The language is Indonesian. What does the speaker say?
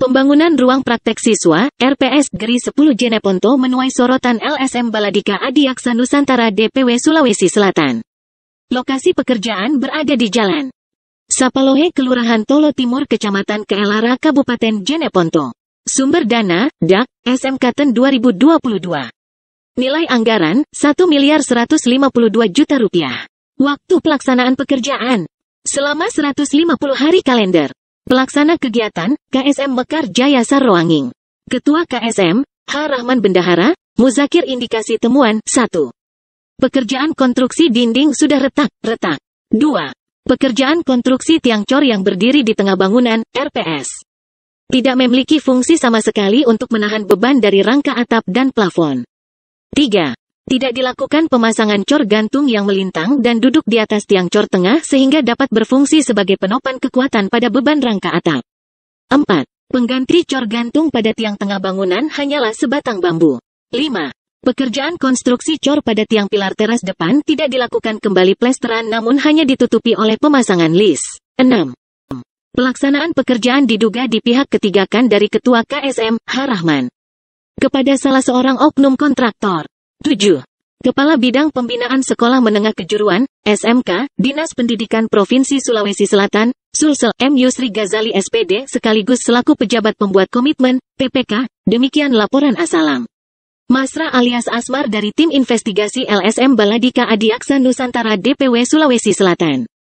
Pembangunan ruang praktek siswa, RPS Geri 10 Jeneponto menuai sorotan LSM Baladika Adiaksa Nusantara DPW Sulawesi Selatan. Lokasi pekerjaan berada di Jalan Sapalohe Kelurahan Tolo Timur Kecamatan Keelara Kabupaten Jeneponto. Sumber dana, DAK, SMKTEN 2022. Nilai anggaran, 1 miliar 152 juta rupiah. Waktu pelaksanaan pekerjaan, selama 150 hari kalender. Pelaksana kegiatan, KSM Mekar Jayasa Sarwanging. Ketua KSM, H. Rahman Bendahara, Muzakir Indikasi Temuan, 1. Pekerjaan konstruksi dinding sudah retak-retak. 2. Pekerjaan konstruksi tiang cor yang berdiri di tengah bangunan, RPS. Tidak memiliki fungsi sama sekali untuk menahan beban dari rangka atap dan plafon. 3. Tidak dilakukan pemasangan cor gantung yang melintang dan duduk di atas tiang cor tengah sehingga dapat berfungsi sebagai penopan kekuatan pada beban rangka atap. 4. Pengganti cor gantung pada tiang tengah bangunan hanyalah sebatang bambu. 5. Pekerjaan konstruksi cor pada tiang pilar teras depan tidak dilakukan kembali plesteran namun hanya ditutupi oleh pemasangan lis. 6. Pelaksanaan pekerjaan diduga di pihak ketigakan dari Ketua KSM, Harahman Kepada salah seorang oknum kontraktor. 7. Kepala Bidang Pembinaan Sekolah Menengah Kejuruan, SMK, Dinas Pendidikan Provinsi Sulawesi Selatan, Sulsel M. Yusri Ghazali SPD sekaligus selaku pejabat pembuat komitmen, PPK, demikian laporan Asalam. Masra alias Asmar dari Tim Investigasi LSM Baladika Adiaksa Nusantara DPW Sulawesi Selatan.